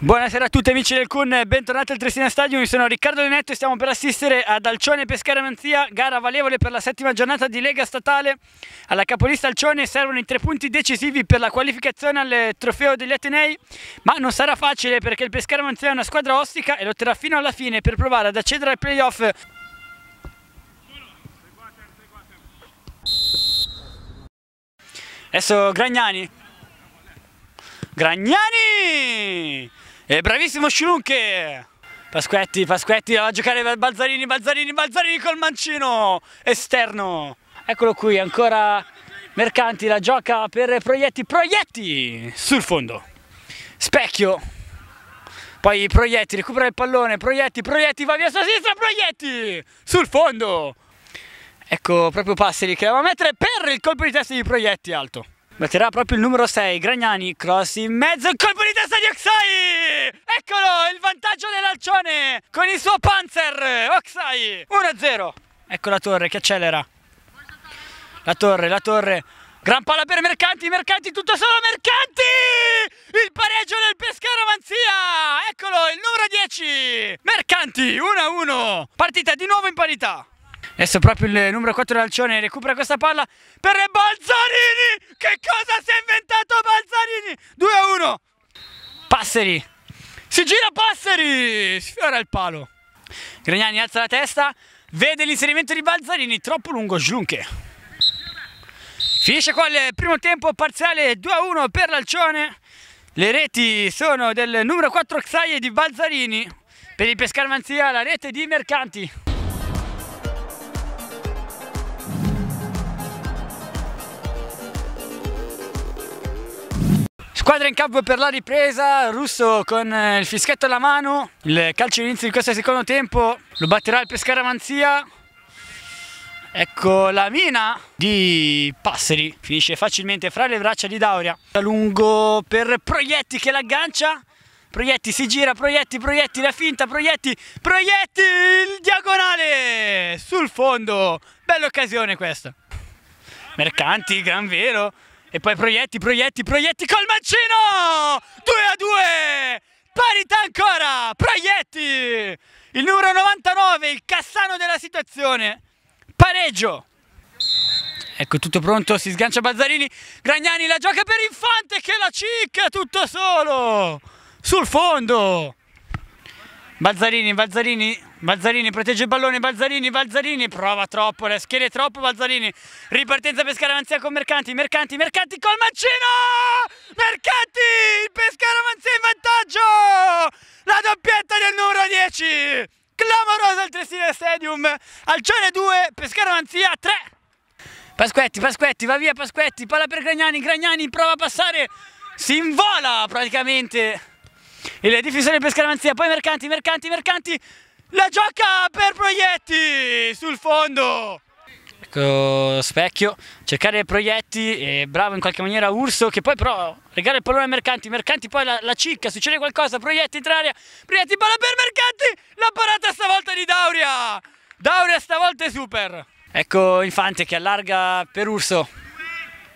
Buonasera a tutti amici del CUN, bentornati al Trestina Stadium, io sono Riccardo Lenetto e stiamo per assistere ad Alcione Pescara Manzia, gara valevole per la settima giornata di Lega Statale. Alla capolista Alcione servono i tre punti decisivi per la qualificazione al trofeo degli Atenei, ma non sarà facile perché il Pescara Manzia è una squadra ostica e lotterà fino alla fine per provare ad accedere al playoff Adesso Gragnani. Gragnani! E eh, bravissimo Scilunche! Pasquetti, Pasquetti, va a giocare Balzarini, Balzarini, Balzarini col mancino esterno. Eccolo qui, ancora Mercanti la gioca per Proietti, Proietti sul fondo. Specchio. Poi Proietti recupera il pallone, Proietti, Proietti va via sulla sinistra, Proietti sul fondo. Ecco proprio Passeri che la va a mettere per il colpo di testa di Proietti alto. Batterà proprio il numero 6, Gragnani, cross in mezzo, colpo di testa di Oxai! Eccolo, il vantaggio dell'Alcione con il suo Panzer, Oxai! 1-0. Ecco la torre che accelera. La torre, la torre. Gran palla per Mercanti, Mercanti tutto solo Mercanti! Il pareggio del Pescara Manzia! Eccolo, il numero 10! Mercanti, 1-1. Partita di nuovo in parità. Adesso proprio il numero 4 Alcione recupera questa palla per Balzarini! Che cosa si è inventato Balzarini? 2 a 1! Passeri! Si gira Passeri! Sfiora il palo! Gregnani alza la testa, vede l'inserimento di Balzarini, troppo lungo Giunche. Finisce qua il primo tempo parziale 2 a 1 per l'Alcione. Le reti sono del numero 4 Xaie di Balzarini. Per il Pescarmanzia la rete di Mercanti. Squadra in campo per la ripresa, Russo con eh, il fischetto alla mano, il calcio inizio di questo secondo tempo, lo batterà il Pescara Manzia. Ecco la mina di Passeri, finisce facilmente fra le braccia di Dauria. A lungo per Proietti che l'aggancia, Proietti si gira, Proietti, Proietti, la finta, Proietti, Proietti, il diagonale sul fondo, bella occasione questa. Mercanti, gran vero. E poi proietti, proietti, proietti col mancino! 2 a 2! Parità ancora! Proietti! Il numero 99, il Cassano della situazione. Pareggio! Ecco, tutto pronto, si sgancia Bazzarini. Gragnani la gioca per Infante che la cicca tutto solo! Sul fondo! Bazzarini, Bazzarini Balzarini protegge il pallone, Balzarini, Balzarini, prova troppo, le schiere troppo Balzarini, ripartenza Pescara Avanzia con Mercanti, Mercanti, Mercanti col mancino! Mercanti, il Pescara Avanzia in vantaggio! La doppietta del numero 10! Clamorosa il Tessina Stadium, Alcione 2, Pescara Avanzia 3! Pasquetti, Pasquetti, va via Pasquetti, palla per Gragnani, Gragnani prova a passare, si invola praticamente il difensore di Pescara Avanzia, poi Mercanti, Mercanti, Mercanti la gioca per Proietti sul fondo! Ecco, specchio, cercare Proietti, e eh, bravo in qualche maniera Urso che poi però regala il pallone ai Mercanti, Mercanti poi la, la cicca, succede qualcosa, Proietti entra aria, Proietti palla per Mercanti, la parata stavolta di Dauria! Dauria stavolta è super! Ecco Infante che allarga per Urso,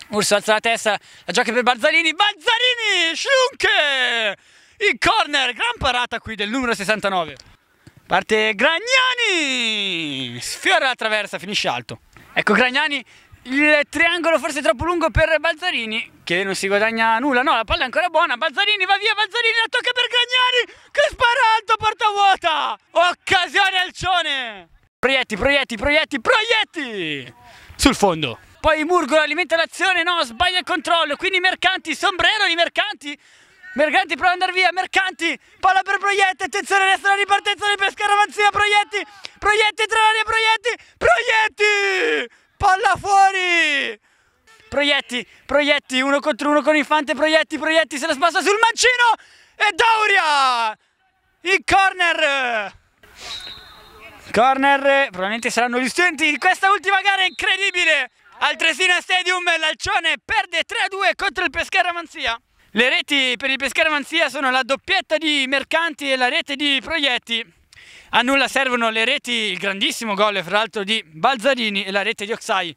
Urso alza la testa, la gioca per Barzalini, Barzalini, Schunke! Il corner, gran parata qui del numero 69. Parte Gragnani! Sfiora la traversa, finisce alto. Ecco Gragnani, il triangolo forse troppo lungo per Balzarini, che non si guadagna nulla. No, la palla è ancora buona. Balzarini va via, Balzarini la tocca per Gragnani, che spara alto, porta vuota! Occasione Alcione! Proietti, proietti, proietti, proietti! Sul fondo. Poi Murgola alimenta l'azione, no, sbaglia il controllo, quindi Mercanti, sombrero di Mercanti, Merganti prova ad andare via, Mercanti, palla per Proietti, attenzione resta la ripartenza per Scaramanzia, Proietti, Proietti tra l'aria, Proietti, Proietti, palla fuori! Proietti, Proietti, uno contro uno con Infante, Proietti, Proietti, se la spassa sul mancino e Dauria! Il corner! Corner, probabilmente saranno gli studenti in questa ultima gara incredibile! Al Tresina Stadium l'Alcione perde 3-2 contro il Pescara Manzia. Le reti per il pescare manzia sono la doppietta di Mercanti e la rete di Proietti. A nulla servono le reti, il grandissimo gol fra l'altro di Balzarini e la rete di Oxai.